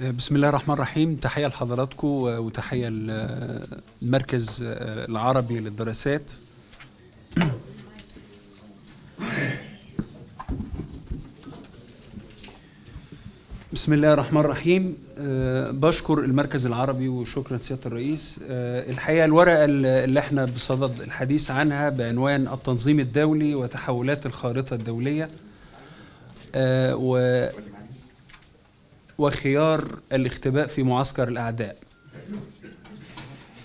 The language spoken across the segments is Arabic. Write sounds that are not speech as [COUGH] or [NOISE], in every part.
بسم الله الرحمن الرحيم تحية لحضراتكم وتحية للمركز آه، العربي للدراسات [COUGHS] بسم الله الرحمن الرحيم آه، بشكر المركز العربي وشكرا سيادة الرئيس آه، الحقيقة الورقة اللي احنا بصدد الحديث عنها بعنوان التنظيم الدولي وتحولات الخارطة الدولية و وخيار الاختباء في معسكر الأعداء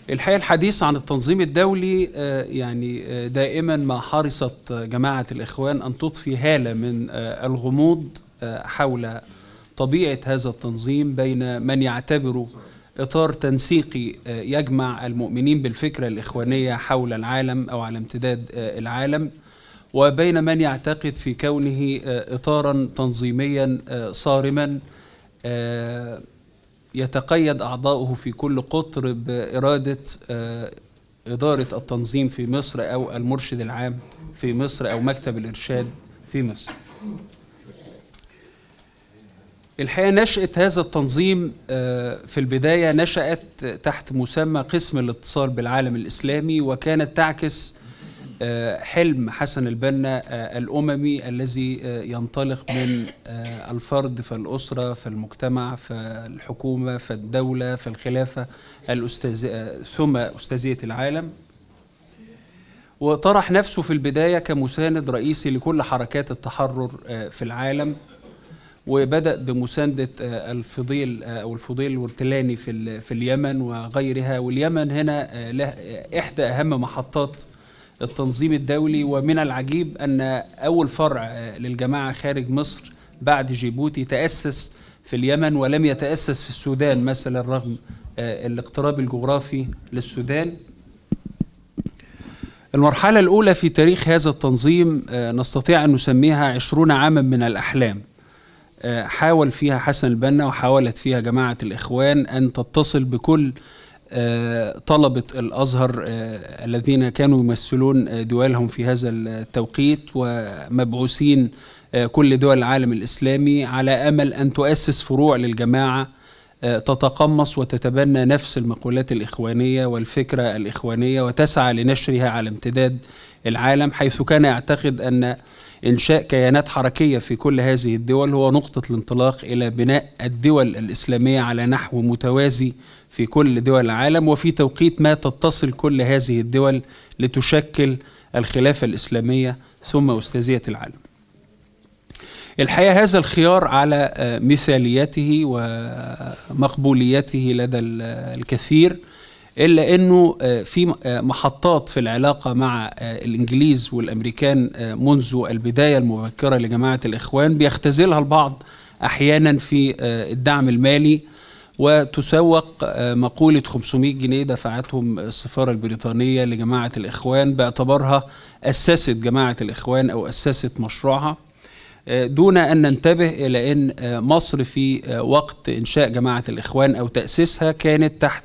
الحقيقة الحديث عن التنظيم الدولي آه، يعني آه، دائما ما حرصت جماعة الإخوان أن تضفي هالة من آه، الغموض حول طبيعة هذا التنظيم بين من يعتبره إطار تنسيقي يجمع المؤمنين بالفكرة الإخوانية حول العالم أو على امتداد العالم وبين من يعتقد في كونه إطارا تنظيميا صارما آه، يتقيد أعضاؤه في كل قطر بإرادة آه، إدارة التنظيم في مصر أو المرشد العام في مصر أو مكتب الإرشاد في مصر الحقيقة نشأة هذا التنظيم آه، في البداية نشأت تحت مسمى قسم الاتصال بالعالم الإسلامي وكانت تعكس آه، حلم حسن البنا آه، الاممي الذي آه، ينطلق من الفرد فالاسره فالمجتمع فالحكومه فالدوله فالخلافه الأستاذ ثم استاذيه العالم وطرح نفسه في البدايه كمساند رئيسي لكل حركات التحرر في العالم وبدأ بمساندة الفضيل أو الفضيل الورتلاني في في اليمن وغيرها واليمن هنا إحدى أهم محطات التنظيم الدولي ومن العجيب أن أول فرع آه، للجماعة خارج مصر بعد جيبوتي تأسس في اليمن ولم يتأسس في السودان مثلا رغم آه، الاقتراب الجغرافي للسودان المرحلة الأولى في تاريخ هذا التنظيم آه، نستطيع أن نسميها عشرون عاما من الأحلام حاول فيها حسن البنا وحاولت فيها جماعة الإخوان أن تتصل بكل طلبة الأزهر آه، الذين كانوا يمثلون آه، دولهم في هذا التوقيت ومبعوثين آه، كل دول العالم الإسلامي على أمل أن تؤسس فروع للجماعة تتقمص وتتبنى نفس المقولات الإخوانية والفكرة الإخوانية وتسعى لنشرها على امتداد العالم حيث كان يعتقد أن إنشاء كيانات حركية في كل هذه الدول هو نقطة الانطلاق إلى بناء الدول الإسلامية على نحو متوازي في كل دول العالم وفي توقيت ما تتصل كل هذه الدول لتشكل الخلافة الإسلامية ثم أستاذية العالم الحقيقة هذا الخيار على آه، مثاليته ومقبوليته لدى آه، الكثير إلا أنه آه، في محطات في العلاقة مع الإنجليز والأمريكان منذ البداية المبكرة لجماعة الإخوان بيختزلها البعض أحيانا في الدعم المالي وتسوق آه، مقولة 500 جنيه دفعتهم السفارة البريطانية لجماعة الإخوان باعتبارها أسست جماعة الإخوان أو أسست مشروعها آه، دون أن ننتبه إلى أن آه، مصر في وقت إنشاء جماعة الإخوان أو تأسيسها كانت تحت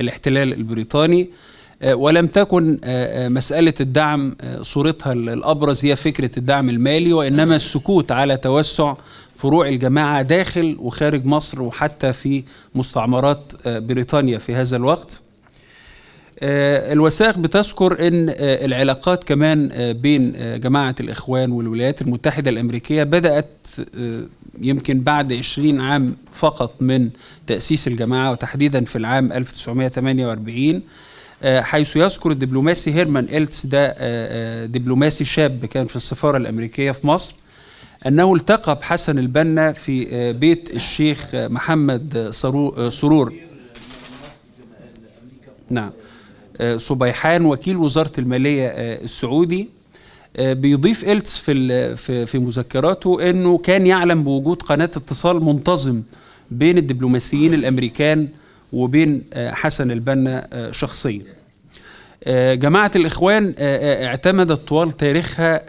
الاحتلال البريطاني ولم تكن مسألة الدعم صورتها الأبرز هي فكرة الدعم المالي وإنما السكوت على توسع فروع الجماعه داخل وخارج مصر وحتى في مستعمرات آه، بريطانيا في هذا الوقت. آه، الوثائق بتذكر ان آه، العلاقات كمان بين جماعه الاخوان والولايات المتحده الامريكيه بدات يمكن بعد 20 عام فقط من تاسيس الجماعه وتحديدا في العام 1948 حيث يذكر الدبلوماسي هيرمان إلتس ده دبلوماسي شاب كان في السفاره الامريكيه في مصر أنه التقى بحسن البنا في آه، بيت الشيخ محمد آه، سرور نعم آه، صبيحان وكيل وزارة المالية السعودي بيضيف إلتس في في مذكراته أنه كان يعلم بوجود قناة اتصال منتظم بين الدبلوماسيين الأمريكان وبين حسن البنا شخصيا آه، جماعة الإخوان آه، آه، اعتمدت طوال تاريخها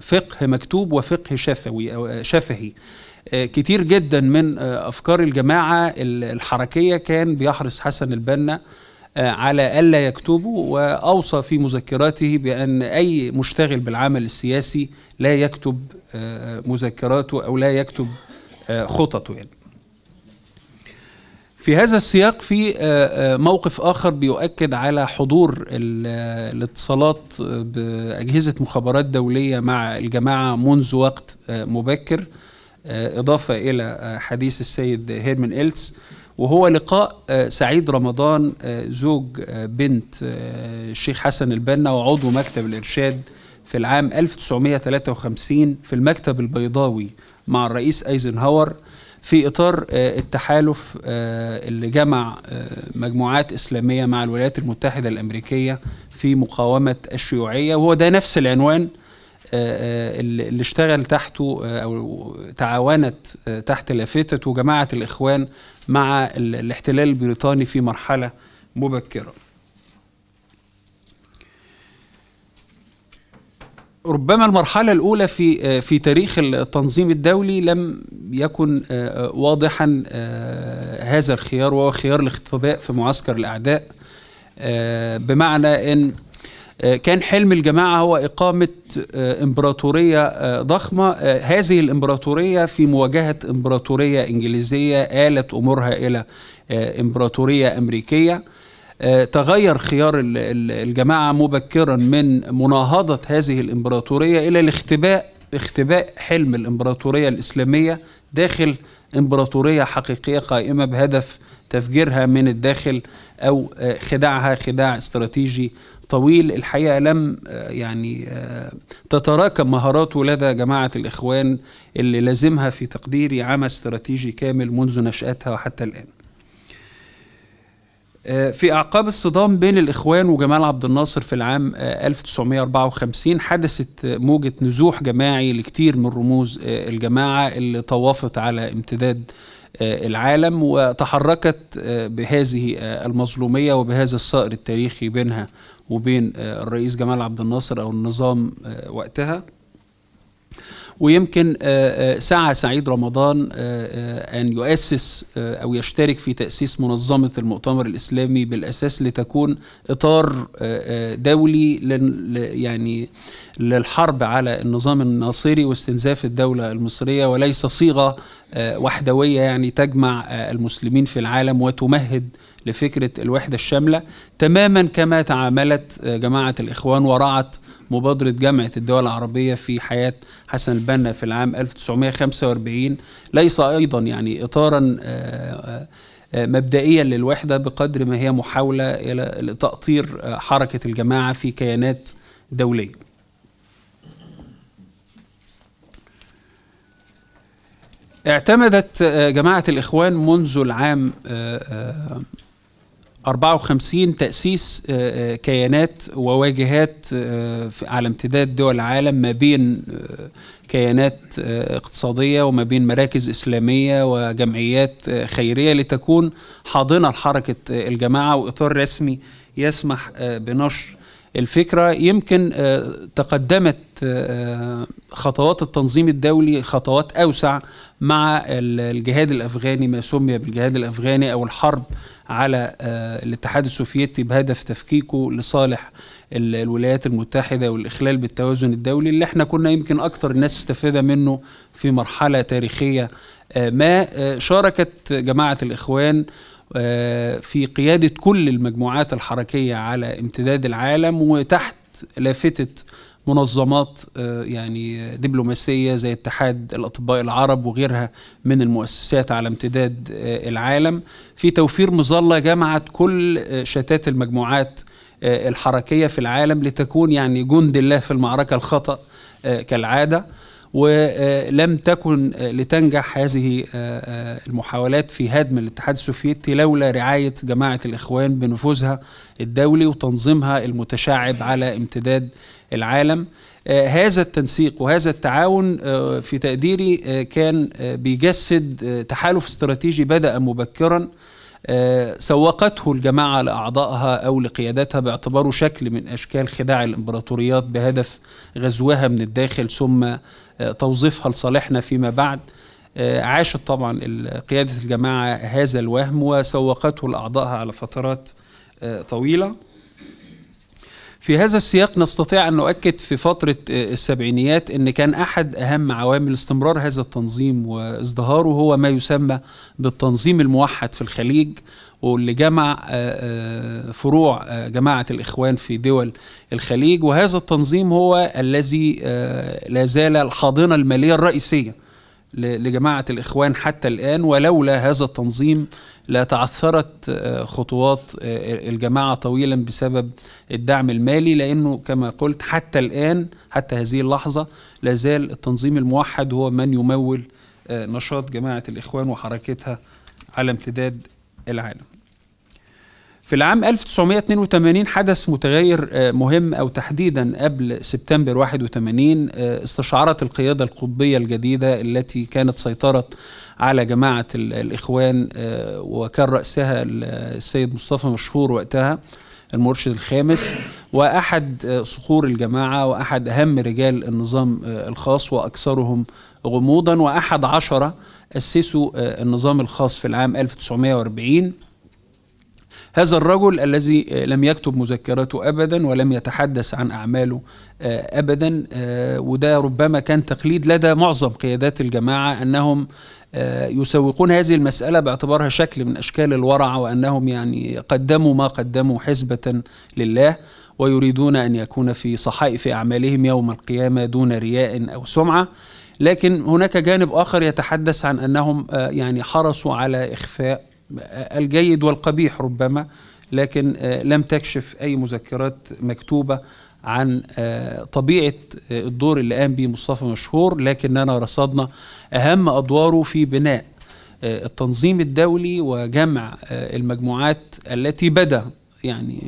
فقه مكتوب وفقه شفوي شفهي كتير جدا من أفكار الجماعة الحركية كان بيحرص حسن البنا على ألا يكتبوا وأوصى في مذكراته بأن أي مشتغل بالعمل السياسي لا يكتب مذكراته أو لا يكتب خططه يعني في هذا السياق في آه، آه، موقف اخر بيؤكد على حضور آه، الاتصالات باجهزه مخابرات دوليه مع الجماعه منذ وقت مبكر اضافه الى حديث السيد هيرمن إلتس وهو لقاء سعيد رمضان زوج بنت الشيخ حسن البنا وعضو مكتب الارشاد في العام 1953 في المكتب البيضاوي مع الرئيس ايزنهاور في اطار آه، التحالف آه، اللي جمع آه، مجموعات اسلاميه مع الولايات المتحده الامريكيه في مقاومه الشيوعيه وهو ده نفس العنوان اللي اشتغل تحته او تعاونت تحت لافتته جماعه الاخوان مع الاحتلال البريطاني في مرحله مبكره. ربما المرحلة الأولى في في تاريخ التنظيم الدولي لم يكن آه، آه، واضحا آه، هذا الخيار وهو خيار الاختباء في معسكر الأعداء بمعنى أن كان حلم الجماعة هو إقامة إمبراطورية ضخمة هذه الإمبراطورية في مواجهة إمبراطورية إنجليزية آلت أمورها إلى إمبراطورية أمريكية آه، تغير خيار الجماعة مبكرا من مناهضة هذه الإمبراطورية إلى الاختباء اختباء حلم الإمبراطورية الإسلامية داخل إمبراطورية حقيقية قائمة بهدف تفجيرها من الداخل أو آه، خداعها خداع استراتيجي طويل الحقيقة لم آه، يعني تتراكم مهاراته لدى جماعة الإخوان اللي لازمها في تقديري عمى استراتيجي كامل منذ نشأتها وحتى الآن آه، في أعقاب الصدام بين الإخوان وجمال عبد الناصر في العام 1954 آه، حدثت آه، موجة نزوح جماعي لكثير من رموز الجماعة اللي طوافت على امتداد العالم وتحركت بهذه المظلومية وبهذا الصقر التاريخي بينها وبين الرئيس جمال عبد الناصر أو النظام وقتها ويمكن آه، آه، سعى سعيد رمضان آه، أن يؤسس أو يشترك في تأسيس منظمة المؤتمر الإسلامي بالأساس لتكون إطار دولي يعني للحرب على النظام الناصري واستنزاف الدولة المصرية وليس صيغة وحدوية يعني تجمع المسلمين في العالم وتمهد لفكرة الوحدة الشاملة تماما كما تعاملت آه، جماعة الإخوان ورعت مبادرة جامعة الدول العربية في حياة حسن البنا في العام 1945 ليس أيضا يعني إطارا آه، آه، مبدئيا للوحدة بقدر ما هي محاولة إلى تأطير حركة الجماعة في كيانات دولية اعتمدت جماعة الإخوان منذ العام 54 تأسيس آه، آه، كيانات وواجهات آه، على امتداد دول العالم ما بين كيانات اقتصادية وما بين مراكز إسلامية وجمعيات خيرية لتكون حاضنة لحركة الجماعة وإطار رسمي يسمح بنشر الفكرة يمكن تقدمت خطوات التنظيم الدولي خطوات أوسع مع الجهاد الافغاني ما سمي بالجهاد الافغاني او الحرب على آه، الاتحاد السوفيتي بهدف تفكيكه لصالح الولايات المتحده والاخلال بالتوازن الدولي اللي احنا كنا يمكن اكثر الناس استفاده منه في مرحله تاريخيه آه، ما آه، شاركت جماعه الاخوان في قياده كل المجموعات الحركيه على امتداد العالم وتحت لافته منظمات آه، يعني دبلوماسية زي اتحاد الأطباء العرب وغيرها من المؤسسات على امتداد آه، العالم في توفير مظلة جمعت كل آه، شتات المجموعات الحركية في العالم لتكون يعني جند الله في المعركة الخطأ كالعادة ولم تكن لتنجح هذه المحاولات في هدم الاتحاد السوفيتي لولا رعاية جماعة الإخوان بنفوذها الدولي وتنظيمها المتشعب على امتداد العالم آه، هذا التنسيق وهذا التعاون آه، في تقديري آه، كان بيجسد تحالف استراتيجي بدأ مبكرا سوقته الجماعة لأعضائها أو لقيادتها باعتباره شكل من أشكال خداع الإمبراطوريات بهدف غزوها من الداخل ثم توظيفها لصالحنا فيما بعد عاشت طبعا قيادة الجماعة هذا الوهم وسوقته لأعضائها على فترات طويلة في هذا السياق نستطيع أن نؤكد في فترة آه، السبعينيات أن كان أحد أهم عوامل استمرار هذا التنظيم وازدهاره هو ما يسمى بالتنظيم الموحد في الخليج واللي جمع آه، آه، فروع جماعة الإخوان في دول الخليج وهذا التنظيم هو الذي لا زال الحاضنة المالية الرئيسية لجماعة الإخوان حتى الآن ولولا هذا التنظيم لا تعثرت آه، خطوات آه، الجماعة طويلا بسبب الدعم المالي لأنه كما قلت حتى الآن حتى هذه اللحظة لا التنظيم الموحد هو من يمول آه، نشاط جماعة الإخوان وحركتها على امتداد العالم في العام 1982 حدث متغير آه، مهم أو تحديدا قبل سبتمبر 81 آه، استشعرت القيادة القطبية الجديدة التي كانت سيطرت على جماعة الإخوان آه، وكان رأسها السيد مصطفى مشهور وقتها المرشد الخامس وأحد صخور الجماعة وأحد أهم رجال النظام الخاص وأكثرهم غموضا وأحد عشرة أسسوا النظام الخاص في العام 1940 هذا الرجل الذي آه، لم يكتب مذكراته أبدا ولم يتحدث عن أعماله آه، أبدا آه، وده ربما كان تقليد لدى معظم قيادات الجماعة أنهم يسوقون هذه المسألة باعتبارها شكل من أشكال الورع وأنهم يعني قدموا ما قدموا حسبة لله ويريدون أن يكون في صحائف أعمالهم يوم القيامة دون رياء أو سمعة لكن هناك جانب آخر يتحدث عن أنهم يعني حرصوا على إخفاء الجيد والقبيح ربما لكن آه، لم تكشف أي مذكرات مكتوبة عن آه، طبيعة آه، الدور اللي قام به مصطفى مشهور لكننا رصدنا أهم أدواره في بناء التنظيم الدولي وجمع المجموعات التي بدا يعني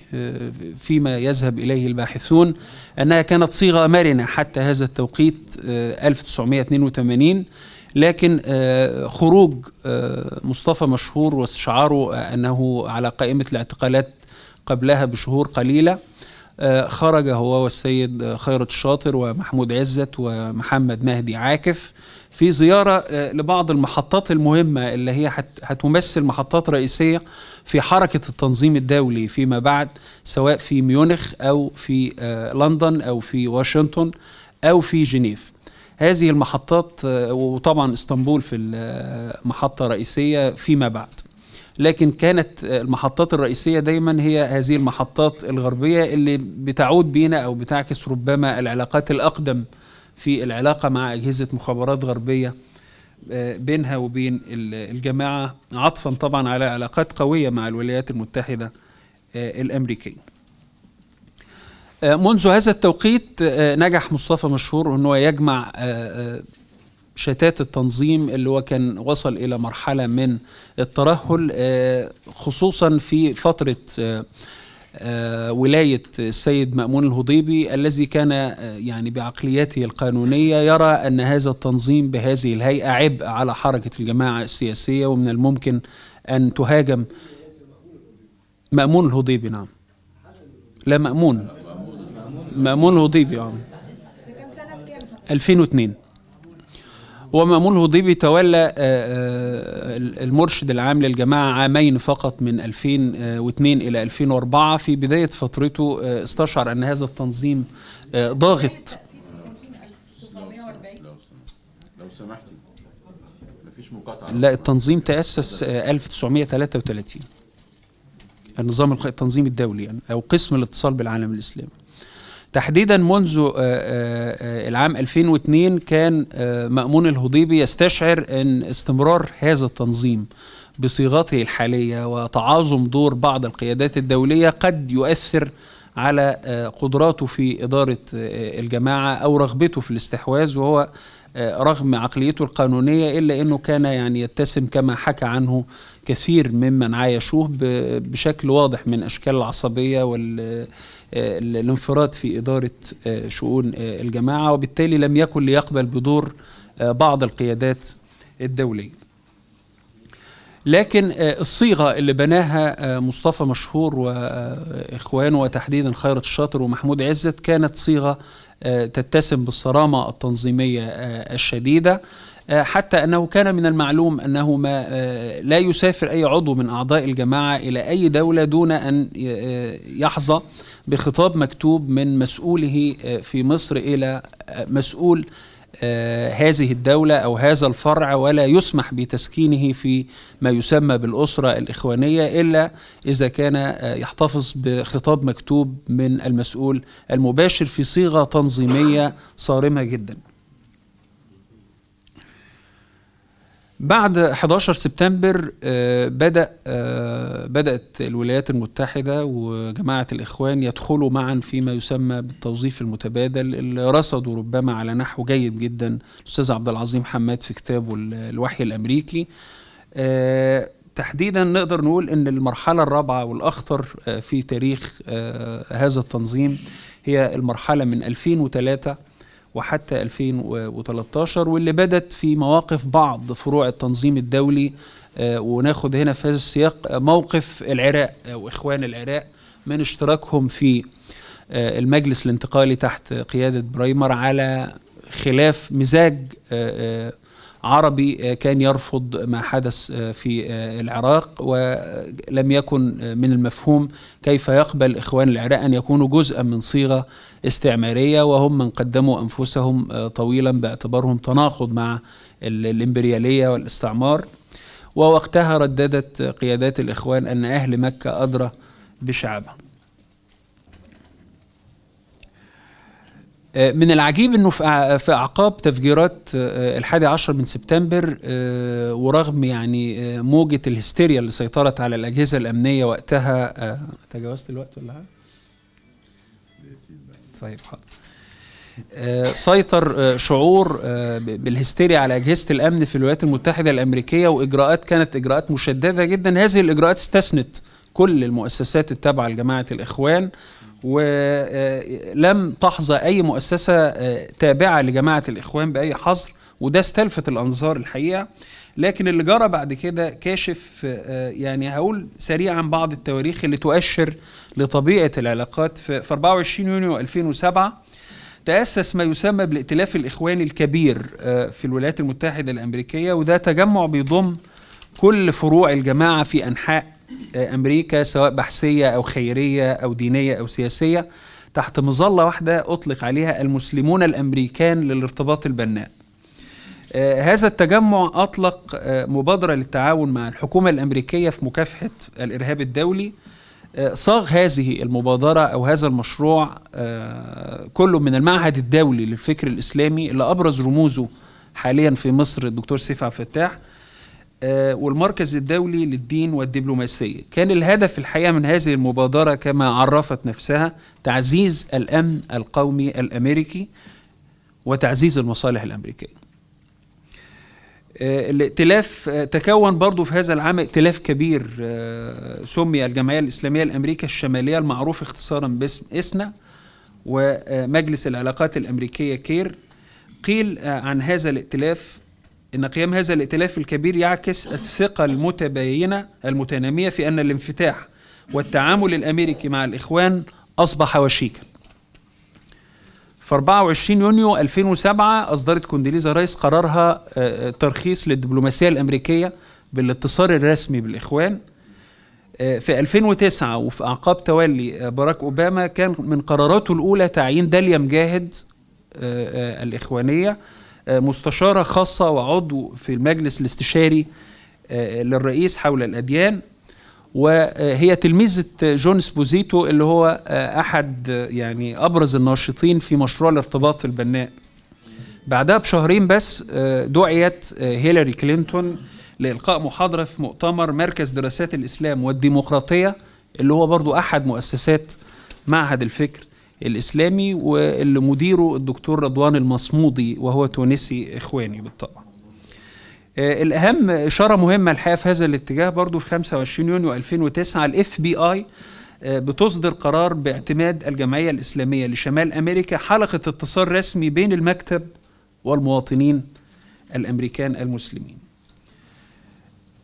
فيما يذهب إليه الباحثون أنها كانت صيغة مرنة حتى هذا التوقيت 1982 لكن آه، خروج آه، مصطفى مشهور وشعاره آه، انه على قائمه الاعتقالات قبلها بشهور قليله خرج هو والسيد خيرت الشاطر ومحمود عزت ومحمد مهدي عاكف في زيارة لبعض المحطات المهمة اللي هي هتمثل محطات رئيسية في حركة التنظيم الدولي فيما بعد سواء في ميونخ أو في لندن أو في واشنطن أو في جنيف هذه المحطات آه، وطبعا اسطنبول في المحطة آه، رئيسية فيما بعد لكن كانت آه، المحطات الرئيسية دايما هي هذه المحطات الغربية اللي بتعود بينا أو بتعكس ربما العلاقات الأقدم في العلاقة مع أجهزة مخابرات غربية بينها وبين الجماعة عطفا طبعا على علاقات قوية مع الولايات المتحدة الأمريكية آه، منذ هذا التوقيت آه، نجح مصطفى مشهور أنه يجمع آه، شتات التنظيم اللي هو كان وصل إلى مرحلة من الترهل خصوصا في فترة ولاية السيد مأمون الهضيبي الذي كان يعني بعقليته القانونية يرى أن هذا التنظيم بهذه الهيئة عبء على حركة الجماعة السياسية ومن الممكن أن تهاجم مأمون الهضيبي نعم لا مأمون مامون هضيبي اه ده كان سنه كام 2002 هو مامون هضيبي تولى آه، آه، المرشد العام للجماعة عامين فقط من 2002 إلى 2004 في بداية فترته آه، استشعر أن هذا التنظيم ضاغط لو سمحتي مفيش مقاطعة لا التنظيم تأسس 1933 النظام التنظيم الدولي يعني أو قسم الاتصال بالعالم الإسلامي تحديدا منذ آه، آه، آه، العام 2002 كان مأمون الهضيبي يستشعر أن استمرار هذا التنظيم بصيغته الحالية وتعاظم دور بعض القيادات الدولية قد يؤثر على قدراته في إدارة الجماعة أو رغبته في الاستحواذ وهو رغم عقليته القانونية إلا أنه كان يعني يتسم كما حكى عنه كثير ممن عايشوه بشكل واضح من أشكال العصبية وال الانفراد في إدارة آه، شؤون آه، الجماعة وبالتالي لم يكن ليقبل بدور آه، بعض القيادات الدولية لكن الصيغة اللي بناها مصطفى مشهور وإخوانه وتحديدا خيرت الشاطر ومحمود عزت كانت صيغة تتسم بالصرامة التنظيمية الشديدة حتى أنه كان من المعلوم أنه ما لا يسافر أي عضو من أعضاء الجماعة إلى أي دولة دون أن يحظى بخطاب مكتوب من مسؤوله آه، في مصر الى آه، مسؤول آه، هذه الدولة أو هذا الفرع ولا يسمح بتسكينه في ما يسمى بالأسرة الإخوانية إلا إذا كان يحتفظ بخطاب مكتوب من المسؤول المباشر في صيغة تنظيمية صارمة جداً بعد 11 سبتمبر آه، بدأ آه، بدأت الولايات المتحدة وجماعة الإخوان يدخلوا معا فيما يسمى بالتوظيف المتبادل اللي رصدوا ربما على نحو جيد جدا الأستاذ عبد العظيم حماد في كتابه الوحي الأمريكي آه، تحديدا نقدر نقول ان المرحله الرابعه والاخطر في تاريخ هذا التنظيم هي المرحله من 2003 وحتى 2013 واللي بدت في مواقف بعض فروع التنظيم الدولي آه، وناخد هنا في هذا السياق موقف العراق آه، واخوان العراق من اشتراكهم في آه، المجلس الانتقالي تحت قياده برايمر على خلاف مزاج عربي آه، كان يرفض ما حدث آه، في آه، العراق ولم يكن من المفهوم كيف يقبل إخوان العراق أن يكونوا جزءا من صيغة استعمارية وهم من قدموا أنفسهم طويلا باعتبارهم تناقض مع الإمبريالية والاستعمار ووقتها رددت قيادات الإخوان أن أهل مكة أدرى بشعبها آه، من العجيب انه في اعقاب تفجيرات آه، آه، الحادي عشر من سبتمبر ورغم يعني موجه الهستيريا اللي سيطرت على الاجهزه الامنيه وقتها تجاوزت الوقت ولا حاجه؟ طيب حاضر سيطر شعور بالهستيريا على اجهزه الامن في الولايات المتحده الامريكيه واجراءات كانت اجراءات مشدده جدا هذه الاجراءات استثنت كل المؤسسات التابعه لجماعه الاخوان ولم تحظى أي مؤسسة آه، تابعة لجماعة الإخوان بأي حظر وده استلفت الأنظار الحقيقة لكن اللي جرى بعد كده كاشف آه، يعني هقول سريعا بعض التواريخ اللي تؤشر لطبيعة العلاقات في 24 يونيو 2007 تأسس ما يسمى بالائتلاف الإخواني الكبير آه، في الولايات المتحدة الأمريكية وده تجمع بيضم كل فروع الجماعة في أنحاء آه، امريكا سواء بحثيه او خيريه او دينيه او سياسيه تحت مظله واحده اطلق عليها المسلمون الامريكان للارتباط البناء. آه، هذا التجمع اطلق آه، مبادره للتعاون مع الحكومه الامريكيه في مكافحه الارهاب الدولي صاغ هذه المبادرة أو هذا المشروع كله من المعهد الدولي للفكر الإسلامي اللي أبرز رموزه حاليا في مصر الدكتور سيف عبد الفتاح آه، والمركز الدولي للدين والدبلوماسية كان الهدف الحقيقة من هذه المبادرة كما عرفت نفسها تعزيز الأمن القومي الأمريكي وتعزيز المصالح الأمريكية آه، الائتلاف آه، تكون برضو في هذا العام ائتلاف كبير سمي الجمعية الإسلامية الأمريكا الشمالية المعروف اختصارا باسم إسنا ومجلس العلاقات الأمريكية كير قيل عن هذا الائتلاف إن قيام هذا الائتلاف الكبير يعكس الثقة المتباينة المتنامية في أن الانفتاح والتعامل الأمريكي مع الإخوان أصبح وشيكا في 24 يونيو 2007 أصدرت كونديليزا رايس قرارها آه، آه، ترخيص للدبلوماسية الأمريكية بالاتصال الرسمي بالإخوان آه، في 2009 وفي أعقاب تولي باراك أوباما كان من قراراته الأولى تعيين داليا مجاهد الإخوانية آه، مستشارة خاصة وعضو في المجلس الاستشاري آه، للرئيس حول الأديان وهي تلميذة جون سبوزيتو اللي هو آه، أحد يعني أبرز الناشطين في مشروع الارتباط البناء بعدها بشهرين بس دعيت هيلاري كلينتون لإلقاء محاضرة في مؤتمر مركز دراسات الإسلام والديمقراطية اللي هو برضو أحد مؤسسات معهد الفكر الإسلامي واللي مديره الدكتور رضوان المصمودي وهو تونسي إخواني بالطبع آه، الأهم إشارة مهمة الحقيقة في هذا الاتجاه برضو في 25 يونيو 2009 الاف بي آي آه، بتصدر قرار باعتماد الجمعية الإسلامية لشمال أمريكا حلقة اتصال رسمي بين المكتب والمواطنين الأمريكان المسلمين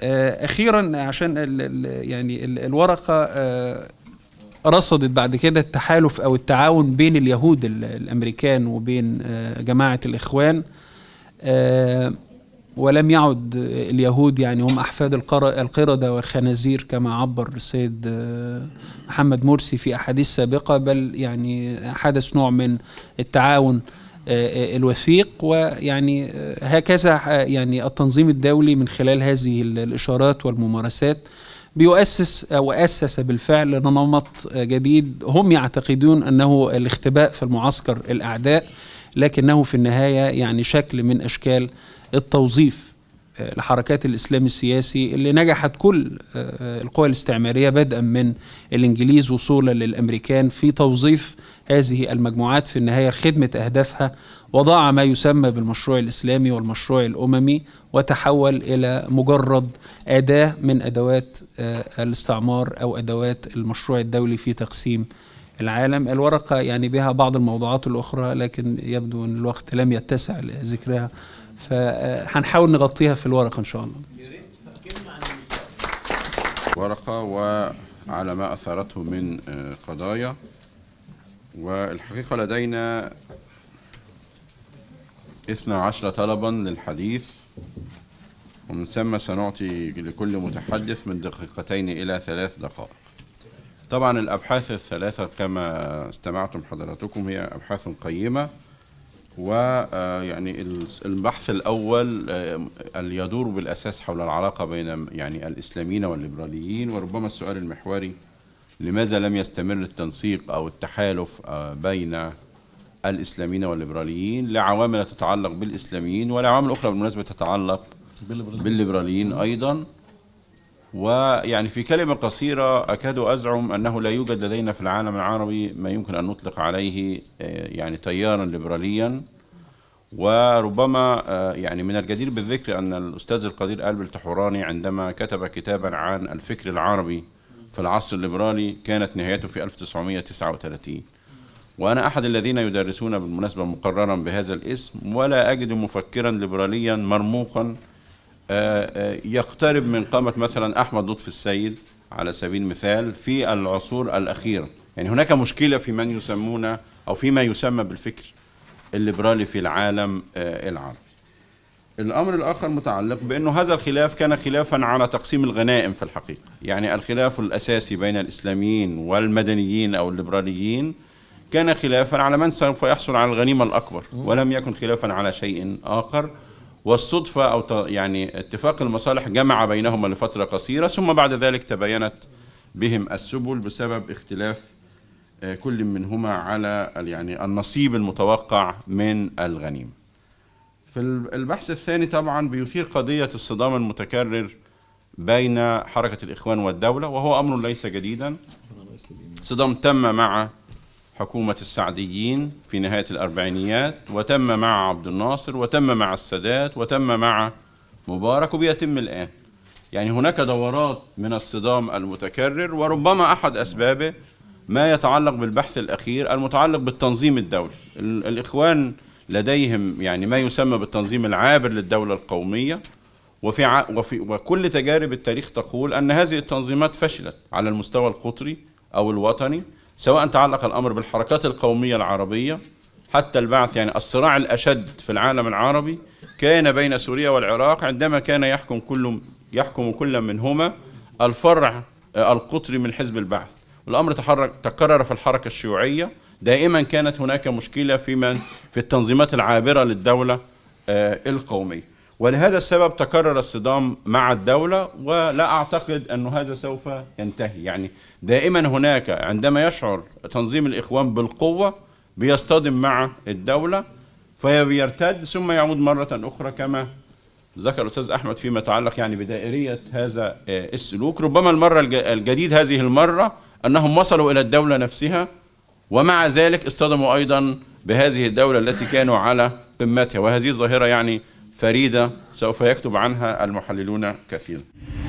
آه، أخيرا عشان الـ يعني الـ الورقة رصدت بعد كده التحالف او التعاون بين اليهود الامريكان وبين آه، جماعه الاخوان آه، ولم يعد اليهود يعني هم احفاد القرده والخنازير كما عبر السيد آه، محمد مرسي في احاديث سابقه بل يعني حدث نوع من التعاون الوثيق ويعني هكذا يعني التنظيم الدولي من خلال هذه الاشارات والممارسات بيؤسس وأسس بالفعل نمط جديد هم يعتقدون أنه الاختباء في المعسكر الأعداء لكنه في النهاية يعني شكل من أشكال التوظيف آه، لحركات الإسلام السياسي اللي نجحت كل آه، آه، القوى الاستعمارية بدءا من الإنجليز وصولا للأمريكان في توظيف هذه المجموعات في النهاية خدمة أهدافها وضاع ما يسمى بالمشروع الإسلامي والمشروع الأممي وتحول إلى مجرد أداة من أدوات آه، الاستعمار أو أدوات المشروع الدولي في تقسيم العالم الورقة يعني بها بعض الموضوعات الأخرى لكن يبدو أن الوقت لم يتسع لذكرها فهنحاول آه، نغطيها في الورقة إن شاء الله ورقة وعلى ما أثرته من آه، قضايا والحقيقة لدينا 12 طلبا للحديث ومن ثم سنعطي لكل متحدث من دقيقتين إلى ثلاث دقائق طبعا الأبحاث الثلاثة كما استمعتم حضراتكم هي أبحاث قيمة ويعني آه، البحث الأول آه، يدور بالأساس حول العلاقة بين يعني الإسلاميين والليبراليين وربما السؤال المحوري لماذا لم يستمر التنسيق أو التحالف آه, بين الإسلاميين والليبراليين لعوامل تتعلق بالإسلاميين ولعوامل أخرى بالمناسبة تتعلق بالليبراليين أيضا ويعني في كلمة قصيرة أكاد أزعم أنه لا يوجد لدينا في العالم العربي ما يمكن أن نطلق عليه آه, يعني تيارا ليبراليا وربما آه, يعني من الجدير بالذكر أن الأستاذ القدير قلب التحوراني عندما كتب كتابا عن الفكر العربي في العصر الليبرالي كانت نهايته في 1939 وأنا أحد الذين يدرسون بالمناسبة مقررا بهذا الاسم ولا أجد مفكرا ليبراليا مرموقا آه، آه، يقترب من قامة مثلا أحمد لطفي السيد على سبيل المثال في العصور الأخيرة يعني هناك مشكلة في من يسمون أو فيما يسمى بالفكر الليبرالي في العالم آه، العربي الأمر الآخر متعلق بأنه هذا الخلاف كان خلافا على تقسيم الغنائم في الحقيقة يعني الخلاف الأساسي بين الإسلاميين والمدنيين أو الليبراليين كان خلافا على من سوف يحصل على الغنيمة الأكبر ولم يكن خلافا على شيء آخر والصدفة أو يعني اتفاق المصالح جمع بينهما لفترة قصيرة ثم بعد ذلك تبينت بهم السبل بسبب اختلاف آه، كل منهما على يعني النصيب المتوقع من الغنيمه في البحث الثاني طبعا بيثير قضية الصدام المتكرر بين حركة الإخوان والدولة وهو أمر ليس جديدا صدام تم مع حكومة السعديين في نهاية الأربعينيات وتم مع عبد الناصر وتم مع السادات وتم مع مبارك وبيتم الآن يعني هناك دورات من الصدام المتكرر وربما أحد أسبابه ما يتعلق بالبحث الأخير المتعلق بالتنظيم الدولي الإخوان لديهم يعني ما يسمى بالتنظيم العابر للدولة القومية وفي, ع... وفي وكل تجارب التاريخ تقول أن هذه التنظيمات فشلت على المستوى القطري أو الوطني سواء تعلق الأمر بالحركات القومية العربية حتى البعث يعني الصراع الأشد في العالم العربي كان بين سوريا والعراق عندما كان يحكم كل يحكم كل منهما الفرع آه، القطري من حزب البعث والأمر تحرك تكرر في الحركة الشيوعية دائما كانت هناك مشكلة في من في التنظيمات العابرة للدولة آه، القومية ولهذا السبب تكرر الصدام مع الدولة ولا أعتقد أن هذا سوف ينتهي يعني دائما هناك عندما يشعر تنظيم الإخوان بالقوة بيصطدم مع الدولة فيرتد ثم يعود مرة أخرى كما ذكر الأستاذ أحمد فيما يتعلق يعني بدائرية هذا آه، السلوك ربما المرة الجديد هذه المرة أنهم وصلوا إلى الدولة نفسها ومع ذلك اصطدموا أيضا بهذه الدولة التي كانوا على قمتها وهذه الظاهرة يعني فريدة سوف يكتب عنها المحللون كثيرا